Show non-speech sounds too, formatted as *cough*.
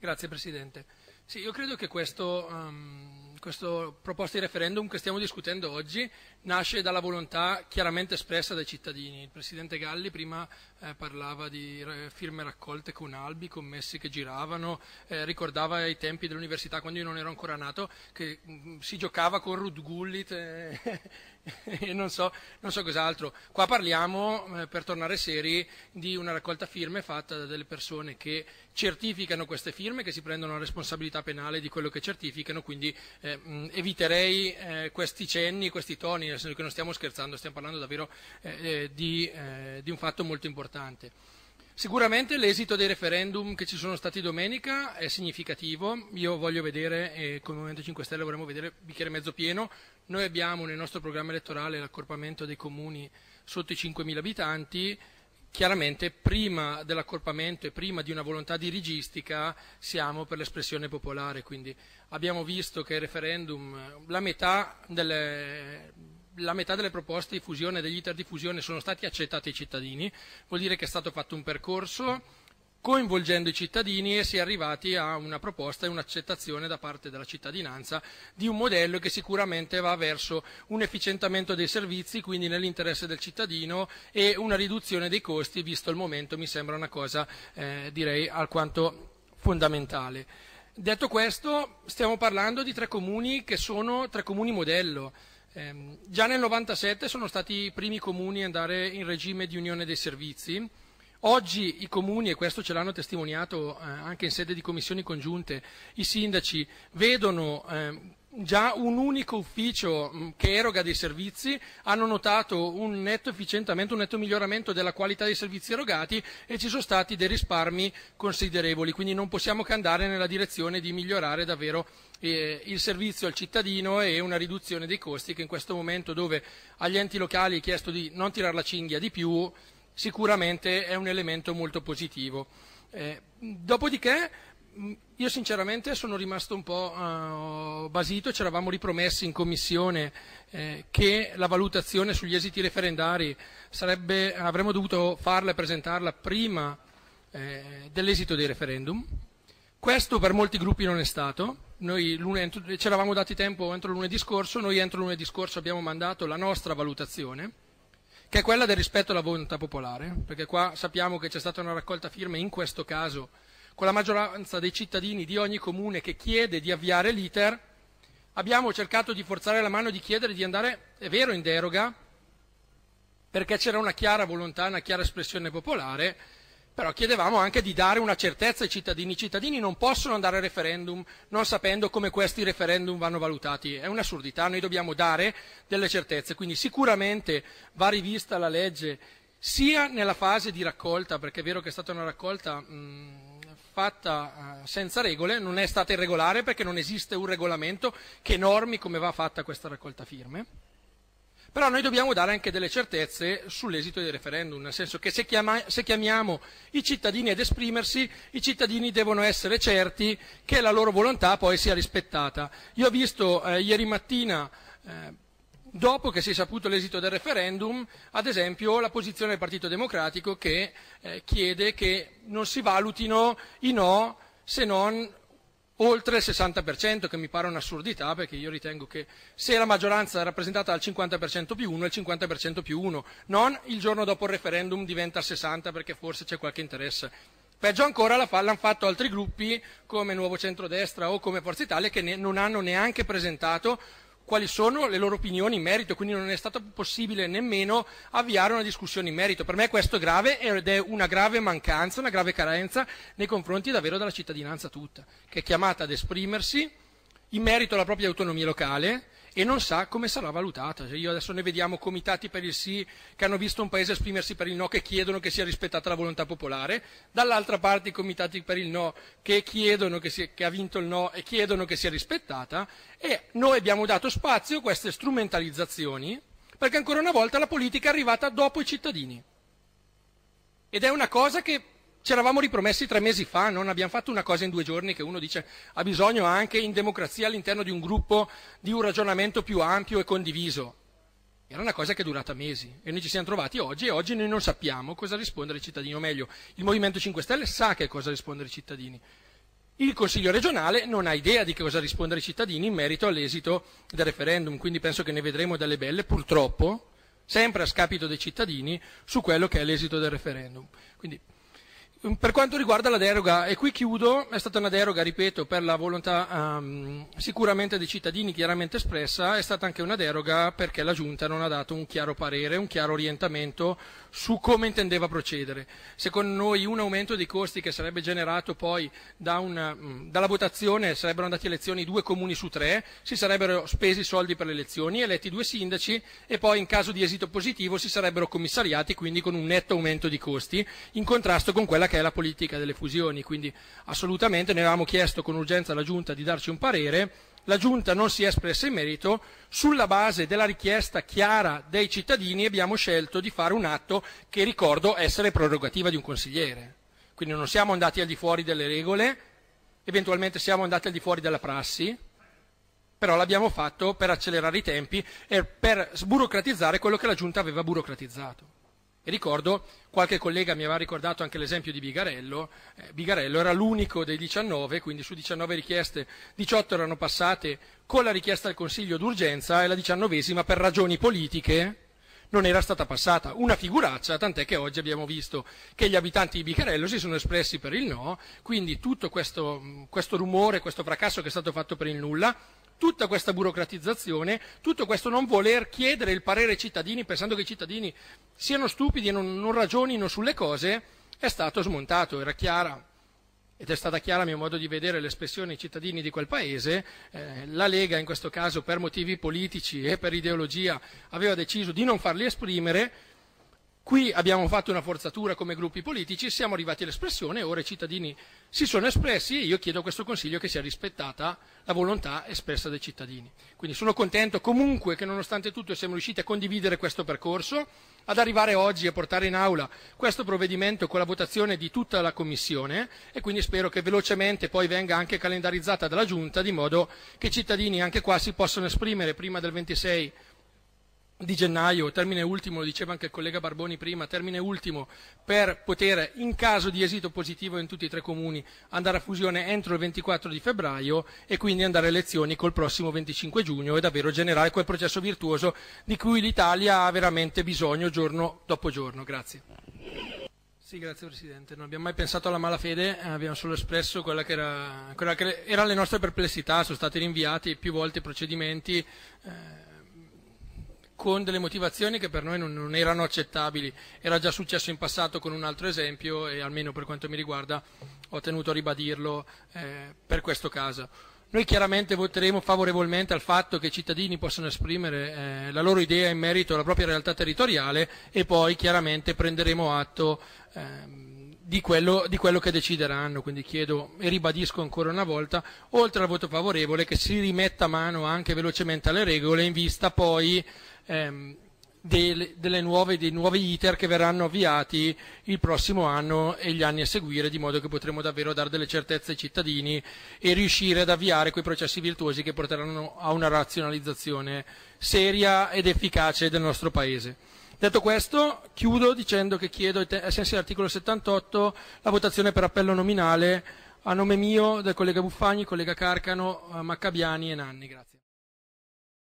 Grazie Presidente. Sì, io credo che questo, um, questo proposta di referendum che stiamo discutendo oggi nasce dalla volontà chiaramente espressa dai cittadini. Il Presidente Galli prima eh, parlava di eh, firme raccolte con albi, commessi che giravano, eh, ricordava ai tempi dell'università quando io non ero ancora nato che mh, mm, si giocava con Ruth Gullit eh, *laughs* *laughs* non so, non so cos'altro. Qua parliamo, eh, per tornare seri, di una raccolta firme fatta da delle persone che certificano queste firme, che si prendono la responsabilità penale di quello che certificano, quindi eh, eviterei eh, questi cenni, questi toni, nel senso che non stiamo scherzando, stiamo parlando davvero eh, eh, di, eh, di un fatto molto importante. Sicuramente l'esito dei referendum che ci sono stati domenica è significativo, io voglio vedere, eh, come Movimento 5 Stelle vorremmo vedere il bicchiere mezzo pieno, noi abbiamo nel nostro programma elettorale l'accorpamento dei comuni sotto i 5.000 abitanti, chiaramente prima dell'accorpamento e prima di una volontà dirigistica siamo per l'espressione popolare, quindi abbiamo visto che il referendum, la metà delle la metà delle proposte di fusione, degli iter di fusione sono stati accettati ai cittadini, vuol dire che è stato fatto un percorso coinvolgendo i cittadini e si è arrivati a una proposta e un'accettazione da parte della cittadinanza di un modello che sicuramente va verso un efficientamento dei servizi, quindi nell'interesse del cittadino e una riduzione dei costi, visto il momento mi sembra una cosa eh, direi alquanto fondamentale. Detto questo, stiamo parlando di tre comuni che sono tre comuni modello. Eh, già nel 97 sono stati i primi comuni ad andare in regime di unione dei servizi. Oggi i comuni, e questo ce l'hanno testimoniato eh, anche in sede di commissioni congiunte, i sindaci vedono eh, già un unico ufficio mm, che eroga dei servizi, hanno notato un netto efficientamento, un netto miglioramento della qualità dei servizi erogati e ci sono stati dei risparmi considerevoli, quindi non possiamo che andare nella direzione di migliorare davvero eh, il servizio al cittadino e una riduzione dei costi che in questo momento dove agli enti locali è chiesto di non tirare la cinghia di più, sicuramente è un elemento molto positivo. Eh, dopodiché Mm, io sinceramente sono rimasto un po' eh, basito, ci eravamo ripromessi in commissione eh, che la valutazione sugli esiti referendari sarebbe, avremmo dovuto farla e presentarla prima eh, dell'esito dei referendum. Questo per molti gruppi non è stato, noi ci eravamo dati tempo entro lunedì scorso, noi entro lunedì scorso abbiamo mandato la nostra valutazione, che è quella del rispetto alla volontà popolare, perché qua sappiamo che c'è stata una raccolta firme in questo caso con la maggioranza dei cittadini di ogni comune che chiede di avviare l'iter, abbiamo cercato di forzare la mano e di chiedere di andare, è vero, in deroga, perché c'era una chiara volontà, una chiara espressione popolare, però chiedevamo anche di dare una certezza ai cittadini. I cittadini non possono andare al referendum non sapendo come questi referendum vanno valutati. È un'assurdità, noi dobbiamo dare delle certezze. Quindi sicuramente va rivista la legge sia nella fase di raccolta, perché è vero che è stata una raccolta mh, mm, fatta eh, senza regole, non è stata irregolare perché non esiste un regolamento che normi come va fatta questa raccolta firme. Però noi dobbiamo dare anche delle certezze sull'esito del referendum, nel senso che se, chiama, se, chiamiamo i cittadini ad esprimersi, i cittadini devono essere certi che la loro volontà poi sia rispettata. Io ho visto eh, ieri mattina eh, dopo che si è saputo l'esito del referendum, ad esempio la posizione del Partito Democratico che eh, chiede che non si valutino i no se non oltre il 60%, che mi pare un'assurdità, perché io ritengo che se la maggioranza è rappresentata al 50% più 1, il 50% più 1, non il giorno dopo il referendum diventa il 60 perché forse c'è qualche interesse. Peggio ancora l'hanno fatto altri gruppi come Nuovo Centrodestra o come Forza Italia che non hanno neanche presentato quali sono le loro opinioni in merito, quindi non è stato possibile nemmeno avviare una discussione in merito. Per me questo è grave ed è una grave mancanza, una grave carenza nei confronti davvero della cittadinanza tutta, che è chiamata ad esprimersi in merito alla propria autonomia locale, e non sa come sarà valutata. Cioè, io adesso ne vediamo comitati per il sì che hanno visto un paese esprimersi per il no che chiedono che sia rispettata la volontà popolare, dall'altra parte i comitati per il no che chiedono che, sia, che ha vinto il no e chiedono che sia rispettata e noi abbiamo dato spazio a queste strumentalizzazioni perché ancora una volta la politica è arrivata dopo i cittadini. Ed è una cosa che ci eravamo ripromessi tre mesi fa, non abbiamo fatto una cosa in due giorni che uno dice ha bisogno anche in democrazia all'interno di un gruppo di un ragionamento più ampio e condiviso. Era una cosa che è durata mesi e noi ci siamo trovati oggi e oggi noi non sappiamo cosa rispondere ai cittadini, o meglio, il Movimento 5 Stelle sa che cosa rispondere ai cittadini. Il Consiglio regionale non ha idea di cosa rispondere ai cittadini in merito all'esito del referendum, quindi penso che ne vedremo delle belle, purtroppo, sempre a scapito dei cittadini, su quello che è l'esito del referendum. Quindi, Mm, per quanto riguarda la deroga, e qui chiudo, è stata una deroga, ripeto, per la volontà um, sicuramente dei cittadini chiaramente espressa, è stata anche una deroga perché la Giunta non ha dato un chiaro parere, un chiaro orientamento su come intendeva procedere. Secondo noi un aumento dei costi che sarebbe generato poi da una, mm, dalla votazione, sarebbero andati a elezioni due comuni su tre, si sarebbero spesi soldi per le elezioni, eletti due sindaci e poi in caso di esito positivo si sarebbero commissariati, quindi con un netto aumento di costi, in contrasto con quella che è la politica delle fusioni, quindi assolutamente ne avevamo chiesto con urgenza alla Giunta di darci un parere, la Giunta non si è espressa in merito, sulla base della richiesta chiara dei cittadini abbiamo scelto di fare un atto che ricordo essere prerogativa di un consigliere, quindi non siamo andati al di fuori delle regole, eventualmente siamo andati al di fuori della prassi, però l'abbiamo fatto per accelerare i tempi e per sburocratizzare quello che la Giunta aveva burocratizzato. E ricordo, qualche collega mi aveva ricordato anche l'esempio di Bigarello, eh, Bigarello era l'unico dei 19, quindi su 19 richieste 18 erano passate con la richiesta del Consiglio d'urgenza e la diciannovesima per ragioni politiche non era stata passata una figuraccia, tant'è che oggi abbiamo visto che gli abitanti di Bicarello si sono espressi per il no, quindi tutto questo, questo, rumore, questo fracasso che è stato fatto per il nulla, tutta questa burocratizzazione, tutto questo non voler chiedere il parere ai cittadini pensando che i cittadini siano stupidi e non, non ragionino sulle cose, è stato smontato, era chiara ed è stata chiara a mio modo di vedere l'espressione ai cittadini di quel paese, eh, la Lega in questo caso per motivi politici e per ideologia aveva deciso di non farli esprimere, Qui abbiamo fatto una forzatura come gruppi politici, siamo arrivati all'espressione, ora i cittadini si sono espressi e io chiedo a questo Consiglio che sia rispettata la volontà espressa dai cittadini. Quindi sono contento comunque che nonostante tutto siamo riusciti a condividere questo percorso, ad arrivare oggi e portare in aula questo provvedimento con la votazione di tutta la Commissione e quindi spero che velocemente poi venga anche calendarizzata dalla Giunta di modo che i cittadini anche qua si possano esprimere prima del 26 di gennaio, termine ultimo, lo diceva anche il collega Barboni prima, termine ultimo per poter, in caso di esito positivo in tutti e tre comuni, andare a fusione entro il 24 di febbraio e quindi andare a elezioni col prossimo 25 giugno e davvero generare quel processo virtuoso di cui l'Italia ha veramente bisogno giorno dopo giorno. Grazie. Sì, grazie Presidente. Non abbiamo mai pensato alla malafede, eh, abbiamo solo espresso quella che era, quella che era le nostre perplessità, sono stati rinviati più volte i procedimenti. Eh, con delle motivazioni che per noi non, non, erano accettabili. Era già successo in passato con un altro esempio e almeno per quanto mi riguarda ho tenuto a ribadirlo eh, per questo caso. Noi chiaramente voteremo favorevolmente al fatto che i cittadini possano esprimere eh, la loro idea in merito alla propria realtà territoriale e poi chiaramente prenderemo atto. Ehm, di quello, di quello, che decideranno. Quindi chiedo e ribadisco ancora una volta, oltre al voto favorevole, che si rimetta mano anche velocemente alle regole in vista poi ehm, delle, delle nuove, dei nuovi iter che verranno avviati il prossimo anno e gli anni a seguire, di modo che potremo davvero dare delle certezze ai cittadini e riuscire ad avviare quei processi virtuosi che porteranno a una razionalizzazione seria ed efficace del nostro Paese. Detto questo, chiudo dicendo che chiedo, ai sensi dell'articolo 78, la votazione per appello nominale a nome mio, del collega Buffagni, collega Carcano, eh, Maccabiani e Nanni. Grazie.